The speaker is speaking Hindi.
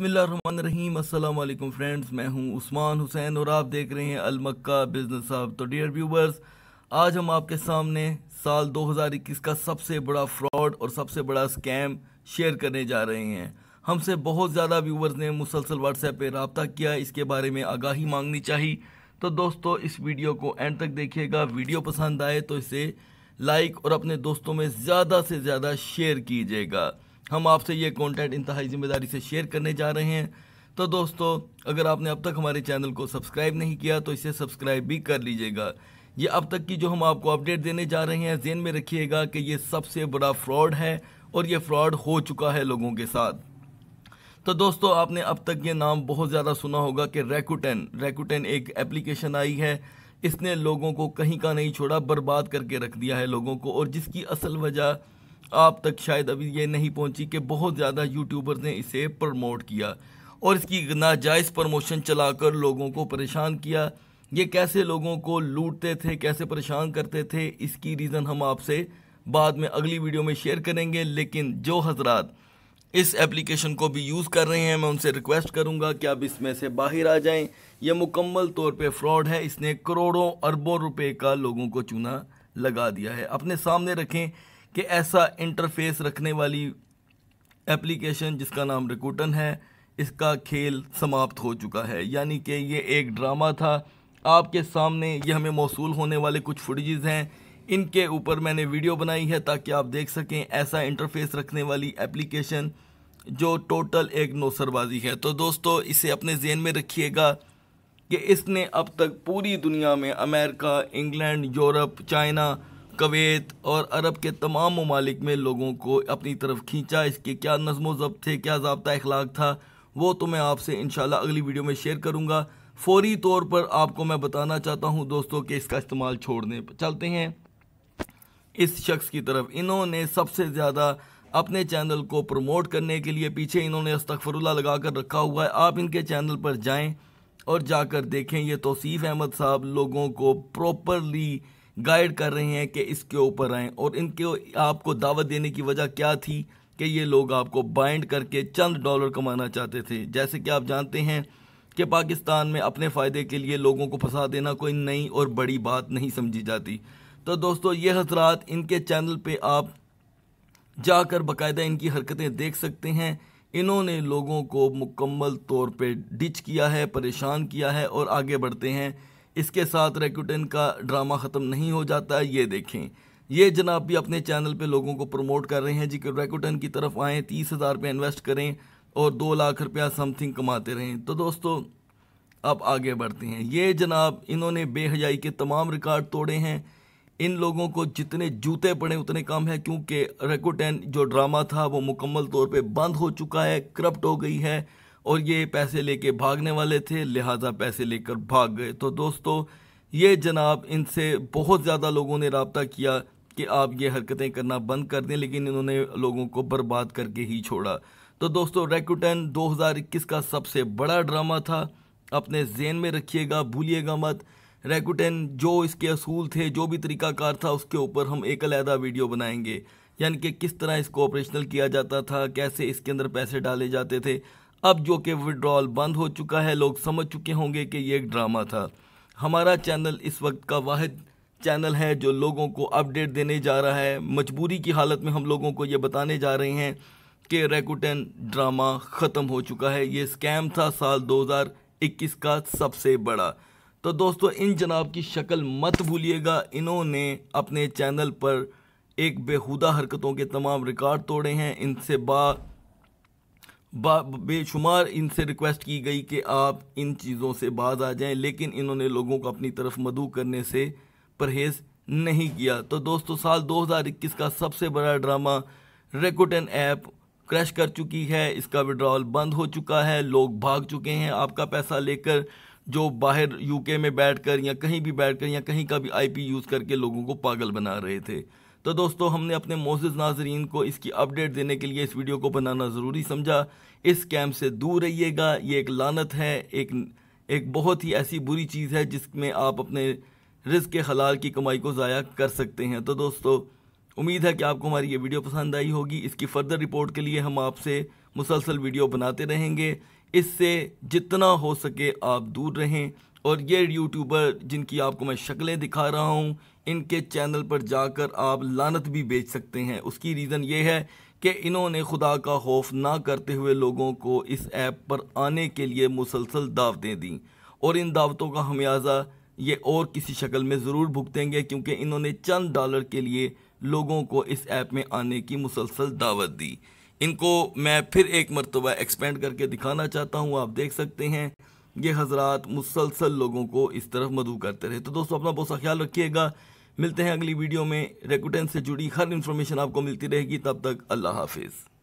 बिसमीम फ्रेंड्स मैं हूं उस्मान हुसैन और आप देख रहे हैं अलमक्का बिजनेस हब तो डियर व्यूवर्स आज हम आपके सामने साल 2021 का सबसे बड़ा फ्रॉड और सबसे बड़ा स्कैम शेयर करने जा रहे हैं हमसे बहुत ज़्यादा व्यूवर्स ने मुसलसल व्हाट्सएप पर रबता किया इसके बारे में आगाही मांगनी चाहिए तो दोस्तों इस वीडियो को एंड तक देखिएगा वीडियो पसंद आए तो इसे लाइक और अपने दोस्तों में ज़्यादा से ज़्यादा शेयर कीजिएगा हम आपसे ये कंटेंट इंतहाई ज़िम्मेदारी से शेयर करने जा रहे हैं तो दोस्तों अगर आपने अब तक हमारे चैनल को सब्सक्राइब नहीं किया तो इसे सब्सक्राइब भी कर लीजिएगा ये अब तक की जो हम आपको अपडेट देने जा रहे हैं जेन में रखिएगा कि ये सबसे बड़ा फ्रॉड है और ये फ्रॉड हो चुका है लोगों के साथ तो दोस्तों आपने अब तक ये नाम बहुत ज़्यादा सुना होगा कि रेकुटेन रेकुटेन एक एप्लीकेशन आई है इसने लोगों को कहीं का नहीं छोड़ा बर्बाद करके रख दिया है लोगों को और जिसकी असल वजह आप तक शायद अभी ये नहीं पहुंची कि बहुत ज़्यादा यूट्यूबर्स ने इसे प्रमोट किया और इसकी नाजायज़ प्रमोशन चलाकर लोगों को परेशान किया ये कैसे लोगों को लूटते थे कैसे परेशान करते थे इसकी रीज़न हम आपसे बाद में अगली वीडियो में शेयर करेंगे लेकिन जो हजरात इस एप्लीकेशन को भी यूज़ कर रहे हैं मैं उनसे रिक्वेस्ट करूंगा कि आप इसमें से बाहर आ जाएं ये मुकम्मल तौर पे फ्रॉड है इसने करोड़ों अरबों रुपए का लोगों को चूना लगा दिया है अपने सामने रखें कि ऐसा इंटरफेस रखने वाली एप्लीकेशन जिसका नाम रिकूटन है इसका खेल समाप्त हो चुका है यानी कि ये एक ड्रामा था आपके सामने ये हमें मौसू होने वाले कुछ फुटेज़ हैं इनके ऊपर मैंने वीडियो बनाई है ताकि आप देख सकें ऐसा इंटरफेस रखने वाली एप्लीकेशन जो टोटल एक नौसरबाजी है तो दोस्तों इसे अपने जेन में रखिएगा कि इसने अब तक पूरी दुनिया में America England Europe China Kuwait और अरब के तमाम ममालिक में लोगों को अपनी तरफ खींचा इसके क्या नजमो ज़ब्त थे क्या जबता अखलाक था वो तो मैं आपसे इन अगली वीडियो में शेयर करूँगा फौरी तौर पर आपको मैं बताना चाहता हूँ दोस्तों कि इसका इस्तेमाल छोड़ने चलते हैं इस शख्स की तरफ इन्होंने सबसे ज़्यादा अपने चैनल को प्रमोट करने के लिए पीछे इन्होंने अस्तफरुल्ला लगा कर रखा हुआ है आप इनके चैनल पर जाएं और जाकर देखें ये तोसीफ़ अहमद साहब लोगों को प्रॉपरली गाइड कर रहे हैं कि इसके ऊपर आएँ और इनके आपको दावत देने की वजह क्या थी कि ये लोग आपको बाइंड करके चंद डॉलर कमाना चाहते थे जैसे कि आप जानते हैं कि पाकिस्तान में अपने फ़ायदे के लिए लोगों को फंसा देना कोई नई और बड़ी बात नहीं समझी जाती तो दोस्तों ये हजरात इनके चैनल पे आप जाकर बकायदा इनकी हरकतें देख सकते हैं इन्होंने लोगों को मुकम्मल तौर पे डिच किया है परेशान किया है और आगे बढ़ते हैं इसके साथ रेक्यूटेन का ड्रामा ख़त्म नहीं हो जाता है ये देखें ये जनाब भी अपने चैनल पे लोगों को प्रमोट कर रहे हैं जी कि रेक्यूटेन की तरफ आएँ तीस हज़ार रुपये इन्वेस्ट करें और दो लाख रुपया समथिंग कमाते रहें तो दोस्तों अब आगे बढ़ते हैं ये जनाब इन्होंने बेहजाई के तमाम रिकॉर्ड तोड़े हैं इन लोगों को जितने जूते पड़े उतने कम है क्योंकि रेकोटेन जो ड्रामा था वो मुकम्मल तौर पे बंद हो चुका है करप्ट हो गई है और ये पैसे लेके भागने वाले थे लिहाजा पैसे लेकर भाग गए तो दोस्तों ये जनाब इनसे बहुत ज़्यादा लोगों ने रबता किया कि आप ये हरकतें करना बंद कर दें लेकिन इन्होंने लोगों को बर्बाद करके ही छोड़ा तो दोस्तों रेकुटन 2021 का सबसे बड़ा ड्रामा था अपने जेन में रखिएगा भूलिएगा मत रेकुटन जो इसके असूल थे जो भी तरीकाकार था उसके ऊपर हम एक अलहदा वीडियो बनाएंगे यानी कि किस तरह इसको ऑपरेशनल किया जाता था कैसे इसके अंदर पैसे डाले जाते थे अब जो कि विड्रॉल बंद हो चुका है लोग समझ चुके होंगे कि ये एक ड्रामा था हमारा चैनल इस वक्त का वाद चैनल है जो लोगों को अपडेट देने जा रहा है मजबूरी की हालत में हम लोगों को ये बताने जा रहे हैं कि रेकुटन ड्रामा ख़त्म हो चुका है ये स्कैम था साल 2021 का सबसे बड़ा तो दोस्तों इन जनाब की शक्ल मत भूलिएगा इन्होंने अपने चैनल पर एक बेहुदा हरकतों के तमाम रिकॉर्ड तोड़े हैं इनसे बा बेशुमार इनसे रिक्वेस्ट की गई कि आप इन चीज़ों से बाज आ जाएं लेकिन इन्होंने लोगों को अपनी तरफ मधु करने से परहेज़ नहीं किया तो दोस्तों साल 2021 का सबसे बड़ा ड्रामा रेकोटन ऐप क्रैश कर चुकी है इसका विड्रॉल बंद हो चुका है लोग भाग चुके हैं आपका पैसा लेकर जो बाहर यूके में बैठकर या कहीं भी बैठकर या कहीं का भी आईपी यूज़ करके लोगों को पागल बना रहे थे तो दोस्तों हमने अपने मोजिज़ नाजरीन को इसकी अपडेट देने के लिए इस वीडियो को बनाना ज़रूरी समझा इस कैम्प से दूर रहिएगा ये एक लानत है एक एक बहुत ही ऐसी बुरी चीज़ है जिसमें आप अपने रिज़ के हलाल की कमाई को ज़ाया कर सकते हैं तो दोस्तों उम्मीद है कि आपको हमारी ये वीडियो पसंद आई होगी इसकी फ़र्दर रिपोर्ट के लिए हम आपसे मुसलसल वीडियो बनाते रहेंगे इससे जितना हो सके आप दूर रहें और ये यूट्यूबर जिनकी आपको मैं शक्लें दिखा रहा हूँ इनके चैनल पर जाकर आप लानत भी बेच सकते हैं उसकी रीज़न ये है कि इन्होंने खुदा का खौफ ना करते हुए लोगों को इस ऐप पर आने के लिए मुसलसल दावतें दी और इन दावतों का हमियाज़ा ये और किसी शक्ल में ज़रूर भुगतेंगे क्योंकि इन्होंने चंद डॉलर के लिए लोगों को इस ऐप में आने की मुसलसल दावत दी इनको मैं फिर एक मरतबा एक्सपेंड करके दिखाना चाहता हूँ आप देख सकते हैं ये हजरात मुसलसल लोगों को इस तरफ मदू करते रहे तो दोस्तों अपना बहुत सा ख्याल रखिएगा मिलते हैं अगली वीडियो में रेकुटेंस से जुड़ी हर इन्फॉर्मेशन आपको मिलती रहेगी तब तक अल्लाह हाफिज़